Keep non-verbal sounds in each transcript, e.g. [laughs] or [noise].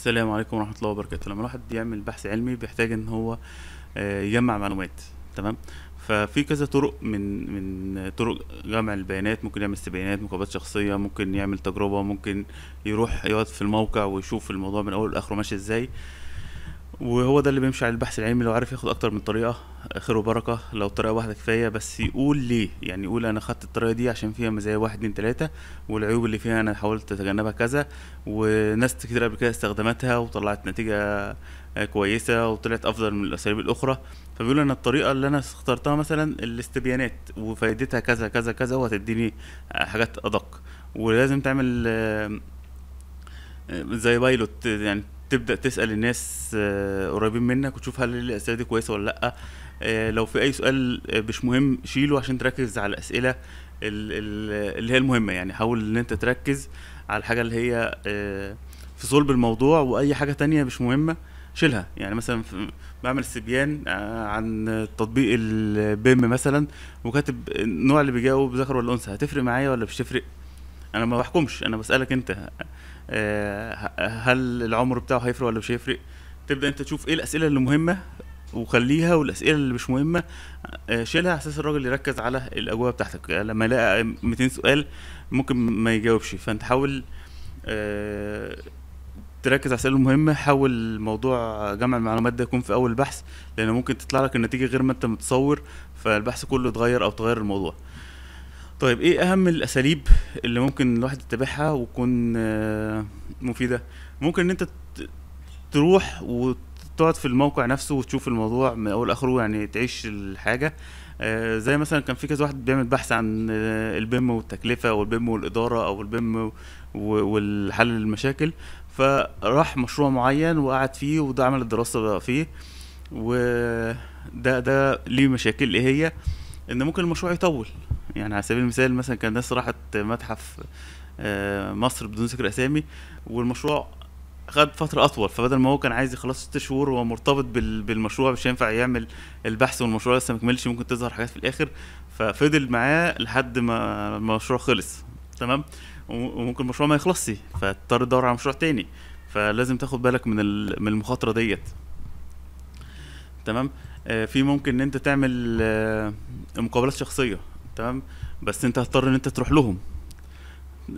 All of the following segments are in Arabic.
السلام عليكم ورحمه الله وبركاته لما الواحد يعمل بحث علمي بيحتاج ان هو آه، يجمع معلومات تمام ففي كذا طرق من من طرق جمع البيانات ممكن يعمل استبيانات مقابلات شخصيه ممكن يعمل تجربه ممكن يروح يقعد في الموقع ويشوف الموضوع من اول لاخره ماشي ازاي وهو ده اللي بيمشي على البحث العلمي لو عارف ياخد اكتر من طريقه خير وبركه لو طريقه واحده كفايه بس يقول ليه يعني يقول انا خدت الطريقه دي عشان فيها مزايا واحد اتنين تلاته والعيوب اللي فيها انا حاولت اتجنبها كذا وناس كتير قبل كده استخدمتها وطلعت نتيجه آه، كويسه وطلعت افضل من الاساليب الاخرى فبيقول انا الطريقه اللي انا اخترتها مثلا الاستبيانات وفائدتها كذا كذا كذا وهتديني آه، حاجات ادق ولازم تعمل آه، زي بايلوت يعني تبدا تسال الناس آه، قريبين منك وتشوف هل الاسئله دي كويسه ولا لا آه، لو في اي سؤال آه، مش مهم شيله عشان تركز على الاسئله اللي هي المهمه يعني حاول ان انت تركز على الحاجه اللي هي في صلب الموضوع واي حاجه تانية مش مهمه شيلها يعني مثلا بعمل استبيان عن تطبيق البيم مثلا وكاتب النوع اللي بيجاوب ذكر ولا انثى هتفرق معايا ولا مش تفرق انا ما بحكمش انا بسالك انت آه، هل العمر بتاعه هيفرق ولا مش هيفرق تبدا انت تشوف ايه الاسئله اللي مهمه وخليها والاسئله اللي مش مهمه آه، شيلها على اساس الراجل يركز على الاجوبه بتاعتك يعني لما يلاقي 200 سؤال ممكن ما يجاوبش فانت حاول آه، تركز على الاسئله المهمه حاول موضوع جمع المعلومات ده يكون في اول البحث لان ممكن تطلع لك النتيجه غير ما انت متصور فالبحث كله اتغير او تغير الموضوع طيب ايه اهم الاساليب اللي ممكن الواحد يتابعها وتكون آه، مفيده ممكن ان انت تروح وتقعد في الموقع نفسه وتشوف الموضوع من اول اخره يعني تعيش الحاجه آه، زي مثلا كان في كذا واحد بيعمل بحث عن آه، البيم والتكلفه والبيم والاداره او البيم والحل للمشاكل فراح مشروع معين وقعد فيه وده عمل الدراسه فيه وده ده ليه مشاكل ايه هي ان ممكن المشروع يطول يعني على سبيل المثال مثلا كان ناس راحت متحف آه، مصر بدون ذكر اسامي والمشروع خد فترة أطول فبدل ما هو كان عايز يخلص ست شهور هو مرتبط بالمشروع مش هينفع يعمل البحث والمشروع لسه مكملش ممكن تظهر حاجات في الآخر ففضل معاه لحد ما المشروع خلص تمام وممكن المشروع ما يخلصش فاضطر تدور على مشروع تاني فلازم تاخد بالك من من المخاطرة ديت تمام آه، في ممكن ان انت تعمل آه، مقابلات شخصيه تمام بس انت هتضطر ان انت تروح لهم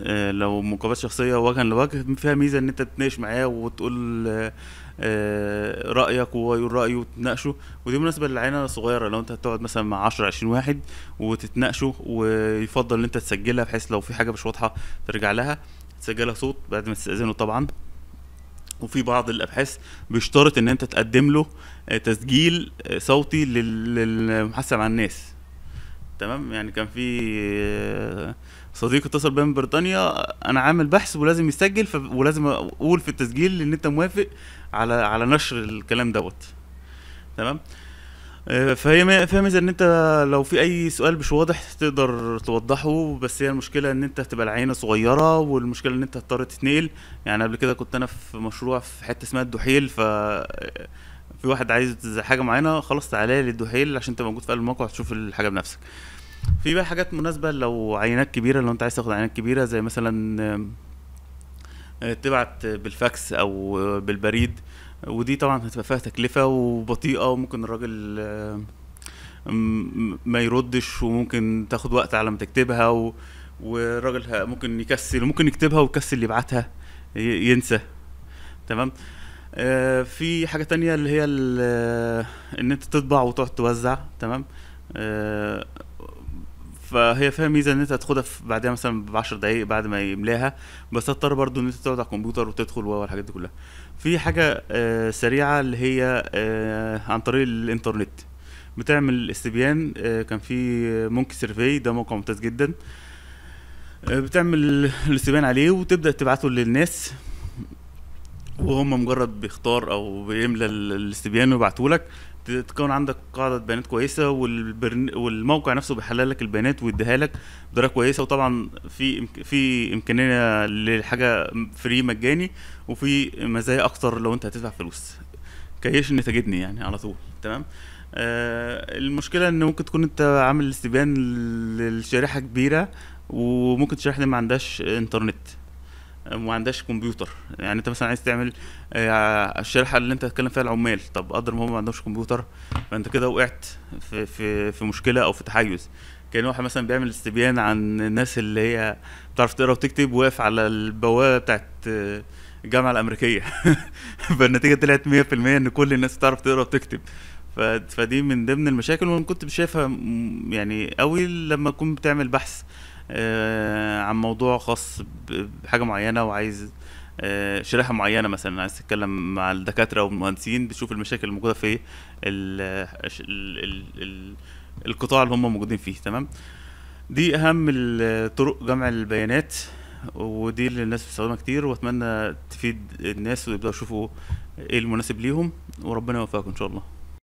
آه، لو مقابلات شخصيه وجها لوجه فيها ميزه ان انت تتناقش معاه وتقول آه، آه، رايك وهو يقول رايه وتناقشه ودي مناسبه للعينه الصغيره لو انت هتقعد مثلا مع 10 20 واحد وتتناقشوا ويفضل ان انت تسجلها بحيث لو في حاجه مش واضحه ترجع لها تسجلها صوت بعد ما تستاذنه طبعا وفي بعض الابحاث بيشترط ان انت تقدم له تسجيل صوتي للمحسب على الناس تمام يعني كان في آه، صديق اتصل بيا من بريطانيا انا عامل بحث ولازم يسجل ف... ولازم اقول في التسجيل ان انت موافق على على نشر الكلام دوت تمام آه، فهي فهي ميزه ان انت لو في اي سؤال مش واضح تقدر توضحه بس هي المشكله ان انت هتبقى العينه صغيره والمشكله ان انت هتضطر تتنقل يعني قبل كده كنت انا في مشروع في حته اسمها الدحيل ف في واحد عايز حاجه معينه خلاص تعالى لي الدهيل عشان تبقى موجود في الموقع وتشوف الحاجه بنفسك في بقى حاجات مناسبه لو عينات كبيره لو انت عايز تاخد عينات كبيره زي مثلا آه، تبعت بالفاكس او بالبريد ودي طبعا هتبقى فيها تكلفه وبطيئه وممكن الراجل آه، ما يردش وممكن تاخد وقت على ما تكتبها و... والراجل ممكن يكسل ممكن يكتبها ويكسل يبعتها ينسى تمام آه، في حاجه تانية اللي هي آه، ان انت تطبع وتقعد توزع تمام آه، فهي فيها ميزه ان انت تاخدها بعدها مثلا ب 10 دقايق بعد ما يملاها بس اضطر برضو ان انت تقعد على الكمبيوتر وتدخل والحاجات دي كلها في حاجه سريعه اللي هي عن طريق الانترنت بتعمل استبيان كان في مونكي سيرفي ده موقع ممتاز جدا بتعمل الاستبيان عليه وتبدا تبعته للناس وهم مجرد بيختار او بيملى الاستبيان ويبعتوا لك تكون عندك قاعده بيانات كويسه والبرن... والموقع نفسه بيحلل لك البيانات ويديها لك بطريقه كويسه وطبعا في في امكانيه للحاجه فري مجاني وفي مزايا اكتر لو انت هتدفع فلوس كيش تجدني يعني على طول تمام آه المشكله ان ممكن تكون انت عامل استبيان لشريحه كبيره وممكن الشريحه دي ما عندهاش انترنت ما عندهاش كمبيوتر يعني انت مثلا عايز تعمل آه، الشريحه اللي انت هتتكلم فيها العمال طب قدر ما هم ما عندهمش كمبيوتر فانت كده وقعت في في في مشكله او في تحيز كان واحد مثلا بيعمل استبيان عن الناس اللي هي بتعرف تقرا وتكتب واقف على البوابه بتاعت آه، الجامعه الامريكيه [laughs] فالنتيجه طلعت 100% ان كل الناس بتعرف تقرا وتكتب فدي من ضمن المشاكل وانا كنت شايفها يعني قوي لما تكون بتعمل بحث آه، عن موضوع خاص بحاجه معينه وعايز آه، شريحه معينه مثلا عايز تتكلم مع الدكاتره والمهندسين بتشوف المشاكل الموجوده في ال ال ال القطاع اللي هم موجودين فيه تمام دي اهم طرق جمع البيانات ودي اللي الناس بتستخدمها كتير واتمنى تفيد الناس ويبداوا يشوفوا ايه المناسب ليهم وربنا يوفقكم ان شاء الله